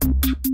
Thank you.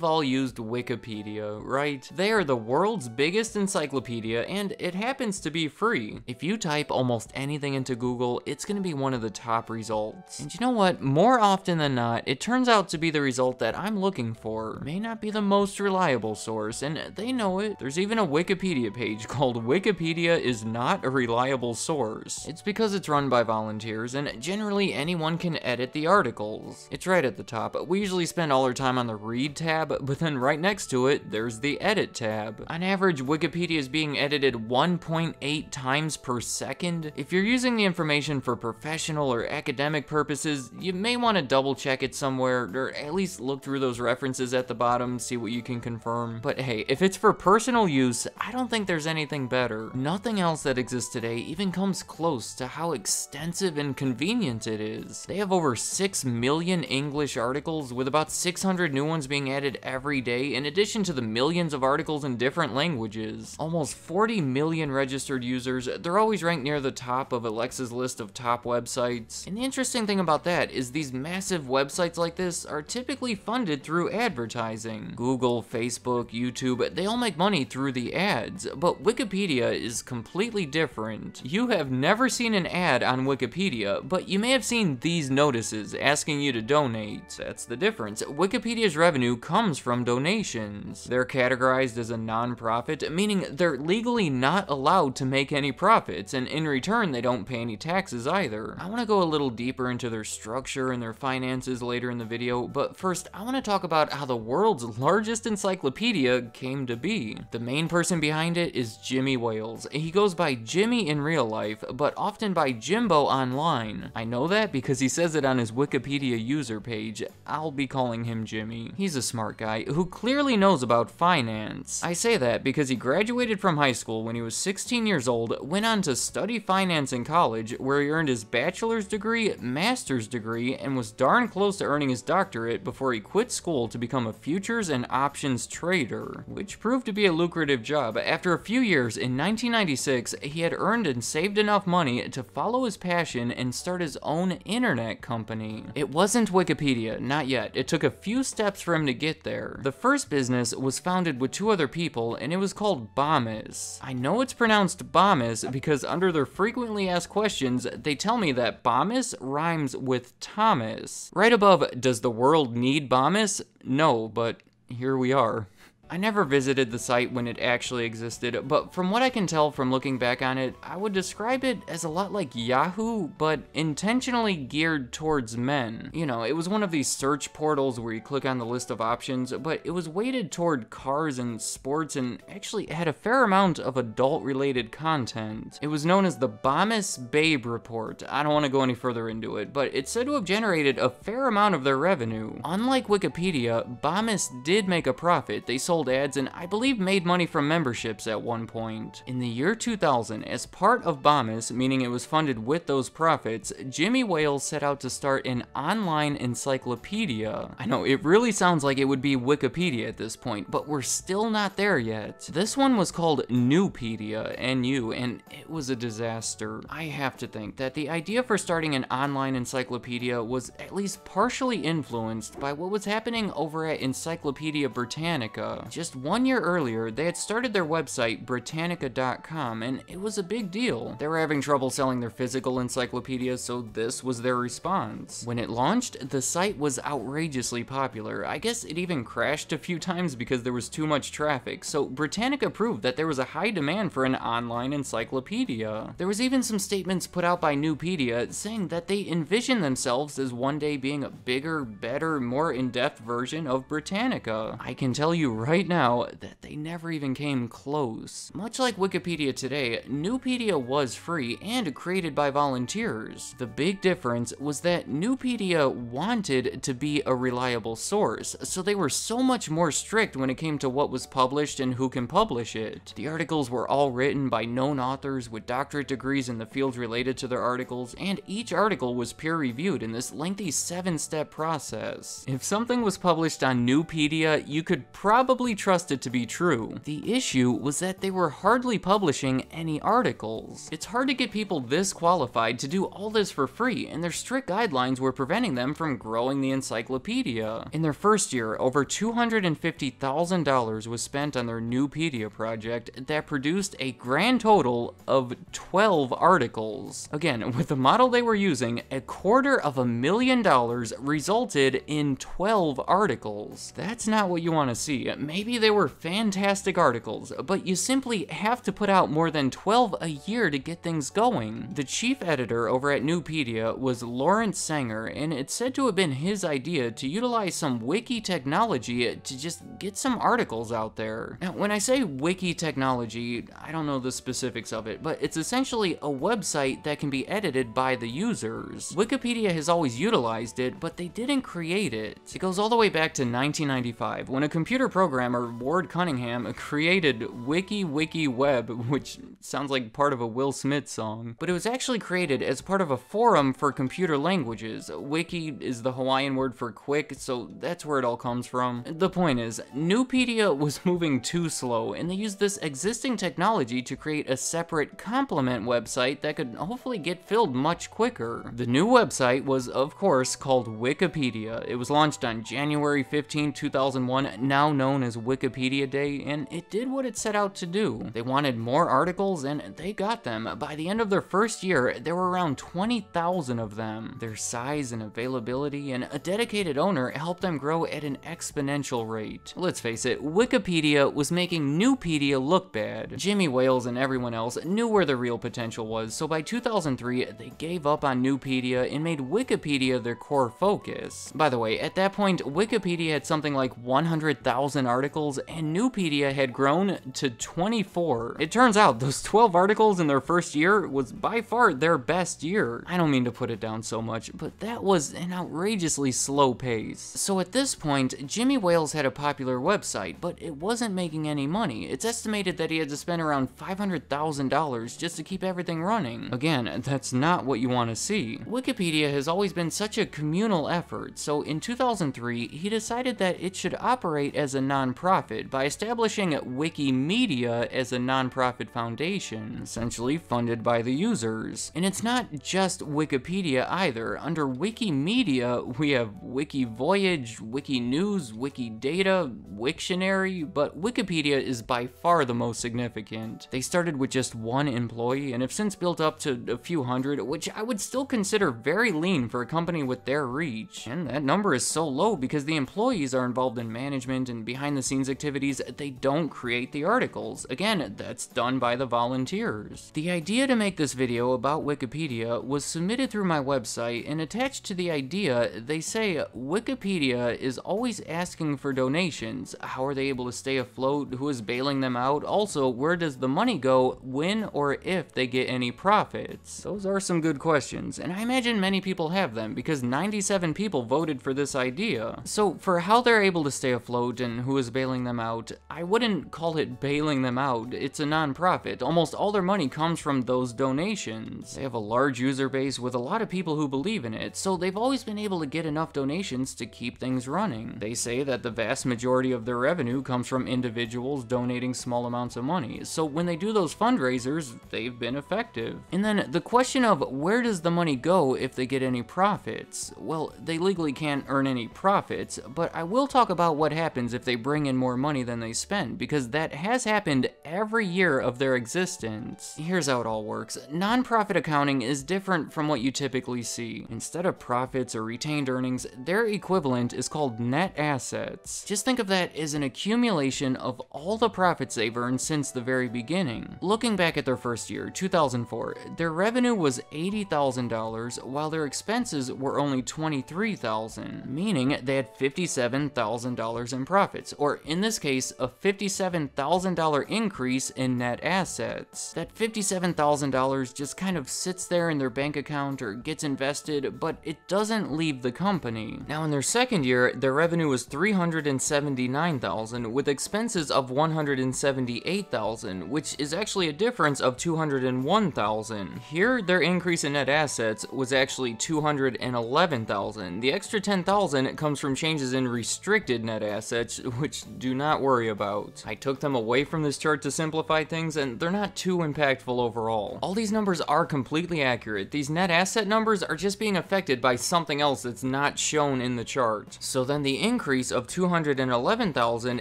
we've all used Wikipedia, right? They are the world's biggest encyclopedia and it happens to be free. If you type almost anything into Google, it's gonna be one of the top results. And you know what? More often than not, it turns out to be the result that I'm looking for. May not be the most reliable source, and they know it. There's even a Wikipedia page called Wikipedia is not a reliable source. It's because it's run by volunteers, and generally anyone can edit the articles. It's right at the top. We usually spend all our time on the read tab, but then right next to it, there's the edit tab. On average, Wikipedia is being edited 1.8 times per second. If you're using the information for professional or academic purposes, you may want to double check it somewhere, or at least look through those references at the bottom, see what you can confirm. But hey, if it's for personal use, I don't think there's anything better. Nothing else that exists today even comes close to how extensive and convenient it is. They have over 6 million English articles, with about 600 new ones being added every day, in addition to the millions of articles in different languages. Almost 40 million registered users, they're always ranked near the top of Alexa's list of top websites. And the interesting thing about that is these massive websites like this are typically funded through advertising. Google, Facebook, YouTube, they all make money through the ads, but Wikipedia is completely different. You have never seen an ad on Wikipedia, but you may have seen these notices asking you to donate. That's the difference. Wikipedia's revenue comes comes from donations. They're categorized as a nonprofit, meaning they're legally not allowed to make any profits, and in return they don't pay any taxes either. I want to go a little deeper into their structure and their finances later in the video, but first I want to talk about how the world's largest encyclopedia came to be. The main person behind it is Jimmy Wales. He goes by Jimmy in real life, but often by Jimbo online. I know that because he says it on his Wikipedia user page. I'll be calling him Jimmy. He's a smart guy who clearly knows about finance. I say that because he graduated from high school when he was 16 years old, went on to study finance in college, where he earned his bachelor's degree, master's degree, and was darn close to earning his doctorate before he quit school to become a futures and options trader, which proved to be a lucrative job. After a few years, in 1996, he had earned and saved enough money to follow his passion and start his own internet company. It wasn't Wikipedia, not yet. It took a few steps for him to get there there. The first business was founded with two other people, and it was called Bombas. I know it's pronounced Bombas because under their frequently asked questions, they tell me that Bombas rhymes with Thomas. Right above, does the world need Bombas? No, but here we are. I never visited the site when it actually existed, but from what I can tell from looking back on it, I would describe it as a lot like Yahoo, but intentionally geared towards men. You know, it was one of these search portals where you click on the list of options, but it was weighted toward cars and sports and actually had a fair amount of adult-related content. It was known as the Bombus Babe Report. I don't want to go any further into it, but it's said to have generated a fair amount of their revenue. Unlike Wikipedia, Bombus did make a profit. They sold sold ads and I believe made money from memberships at one point. In the year 2000, as part of Bombus, meaning it was funded with those profits, Jimmy Wales set out to start an online encyclopedia. I know, it really sounds like it would be Wikipedia at this point, but we're still not there yet. This one was called Newpedia, N-U, and it was a disaster. I have to think that the idea for starting an online encyclopedia was at least partially influenced by what was happening over at Encyclopedia Britannica. Just one year earlier, they had started their website, Britannica.com, and it was a big deal. They were having trouble selling their physical encyclopedias, so this was their response. When it launched, the site was outrageously popular. I guess it even crashed a few times because there was too much traffic, so Britannica proved that there was a high demand for an online encyclopedia. There was even some statements put out by Newpedia saying that they envision themselves as one day being a bigger, better, more in-depth version of Britannica. I can tell you right right now that they never even came close. Much like Wikipedia today, Nupedia was free and created by volunteers. The big difference was that Nupedia wanted to be a reliable source, so they were so much more strict when it came to what was published and who can publish it. The articles were all written by known authors with doctorate degrees in the fields related to their articles, and each article was peer-reviewed in this lengthy seven-step process. If something was published on Nupedia, you could probably probably trusted to be true. The issue was that they were hardly publishing any articles. It's hard to get people this qualified to do all this for free, and their strict guidelines were preventing them from growing the encyclopedia. In their first year, over $250,000 was spent on their Newpedia project that produced a grand total of 12 articles. Again, with the model they were using, a quarter of a million dollars resulted in 12 articles. That's not what you want to see. Maybe they were fantastic articles, but you simply have to put out more than 12 a year to get things going. The chief editor over at Newpedia was Lawrence Sanger, and it's said to have been his idea to utilize some wiki technology to just get some articles out there. Now, when I say wiki technology, I don't know the specifics of it, but it's essentially a website that can be edited by the users. Wikipedia has always utilized it, but they didn't create it. It goes all the way back to 1995, when a computer program programmer Ward Cunningham created Wiki Wiki Web, which sounds like part of a Will Smith song, but it was actually created as part of a forum for computer languages. Wiki is the Hawaiian word for quick, so that's where it all comes from. The point is, Newpedia was moving too slow, and they used this existing technology to create a separate complement website that could hopefully get filled much quicker. The new website was, of course, called Wikipedia. It was launched on January 15, 2001, now known as his Wikipedia day, and it did what it set out to do. They wanted more articles, and they got them. By the end of their first year, there were around 20,000 of them. Their size and availability and a dedicated owner helped them grow at an exponential rate. Let's face it, Wikipedia was making Newpedia look bad. Jimmy Wales and everyone else knew where the real potential was, so by 2003, they gave up on Newpedia and made Wikipedia their core focus. By the way, at that point, Wikipedia had something like 100,000 articles articles, and Newpedia had grown to 24. It turns out those 12 articles in their first year was by far their best year. I don't mean to put it down so much, but that was an outrageously slow pace. So at this point, Jimmy Wales had a popular website, but it wasn't making any money. It's estimated that he had to spend around $500,000 just to keep everything running. Again, that's not what you want to see. Wikipedia has always been such a communal effort, so in 2003, he decided that it should operate as a non nonprofit by establishing Wikimedia as a nonprofit foundation, essentially funded by the users. And it's not just Wikipedia either. Under Wikimedia, we have Wikivoyage, Wikinews, Wikidata, Wiktionary, but Wikipedia is by far the most significant. They started with just one employee and have since built up to a few hundred, which I would still consider very lean for a company with their reach. And that number is so low because the employees are involved in management and behind the the scenes activities, they don't create the articles. Again, that's done by the volunteers. The idea to make this video about Wikipedia was submitted through my website and attached to the idea, they say Wikipedia is always asking for donations. How are they able to stay afloat? Who is bailing them out? Also, where does the money go when or if they get any profits? Those are some good questions, and I imagine many people have them because 97 people voted for this idea. So for how they're able to stay afloat and who is bailing them out, I wouldn't call it bailing them out, it's a nonprofit. Almost all their money comes from those donations. They have a large user base with a lot of people who believe in it, so they've always been able to get enough donations to keep things running. They say that the vast majority of their revenue comes from individuals donating small amounts of money, so when they do those fundraisers, they've been effective. And then the question of where does the money go if they get any profits? Well, they legally can't earn any profits, but I will talk about what happens if they bring in more money than they spend, because that has happened every year of their existence. Here's how it all works. Nonprofit accounting is different from what you typically see. Instead of profits or retained earnings, their equivalent is called net assets. Just think of that as an accumulation of all the profits they've earned since the very beginning. Looking back at their first year, 2004, their revenue was $80,000 while their expenses were only $23,000, meaning they had $57,000 in profits, or in this case, a $57,000 increase in net assets. That $57,000 just kind of sits there in their bank account or gets invested, but it doesn't leave the company. Now in their second year, their revenue was 379,000 with expenses of 178,000, which is actually a difference of 201,000. Here, their increase in net assets was actually 211,000. The extra 10,000 comes from changes in restricted net assets, which which do not worry about. I took them away from this chart to simplify things, and they're not too impactful overall. All these numbers are completely accurate. These net asset numbers are just being affected by something else that's not shown in the chart. So then the increase of 211,000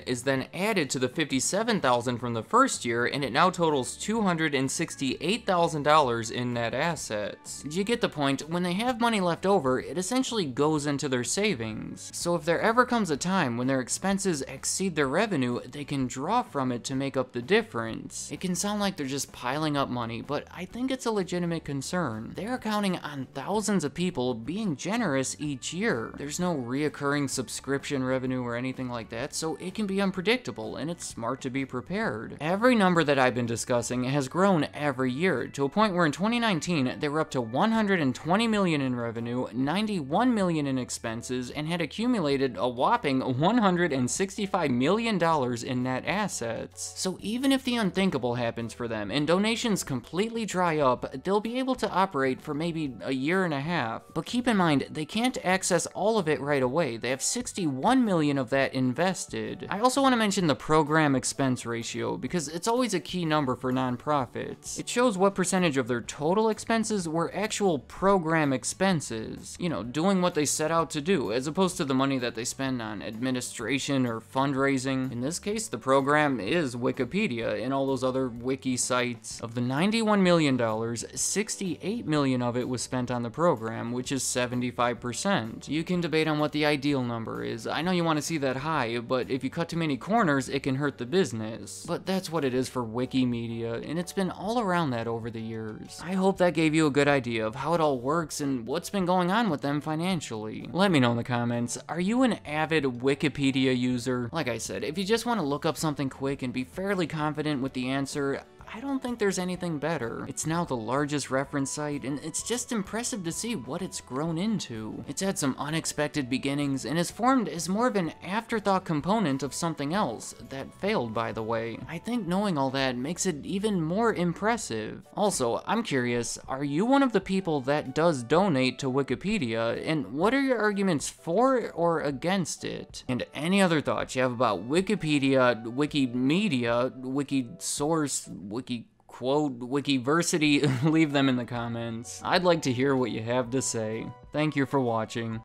is then added to the 57,000 from the first year, and it now totals $268,000 in net assets. You get the point, when they have money left over, it essentially goes into their savings. So if there ever comes a time when their expenses exceed their revenue, they can draw from it to make up the difference. It can sound like they're just piling up money, but I think it's a legitimate concern. They are counting on thousands of people being generous each year. There's no reoccurring subscription revenue or anything like that, so it can be unpredictable, and it's smart to be prepared. Every number that I've been discussing has grown every year, to a point where in 2019, they were up to 120 million in revenue, 91 million in expenses, and had accumulated a whopping 160 $55 million in net assets. So even if the unthinkable happens for them and donations completely dry up, they'll be able to operate for maybe a year and a half. But keep in mind, they can't access all of it right away. They have 61 million of that invested. I also want to mention the program expense ratio because it's always a key number for nonprofits. It shows what percentage of their total expenses were actual program expenses. You know, doing what they set out to do as opposed to the money that they spend on administration or funding fundraising. In this case, the program is Wikipedia and all those other wiki sites. Of the $91 million, $68 million of it was spent on the program, which is 75%. You can debate on what the ideal number is. I know you want to see that high, but if you cut too many corners, it can hurt the business. But that's what it is for Wikimedia, and it's been all around that over the years. I hope that gave you a good idea of how it all works and what's been going on with them financially. Let me know in the comments, are you an avid Wikipedia user? Like I said, if you just want to look up something quick and be fairly confident with the answer, I don't think there's anything better. It's now the largest reference site, and it's just impressive to see what it's grown into. It's had some unexpected beginnings, and is formed as more of an afterthought component of something else, that failed by the way. I think knowing all that makes it even more impressive. Also, I'm curious, are you one of the people that does donate to Wikipedia, and what are your arguments for or against it? And any other thoughts you have about Wikipedia, Wikimedia, Wikisource, wiki quote wikiversity leave them in the comments i'd like to hear what you have to say thank you for watching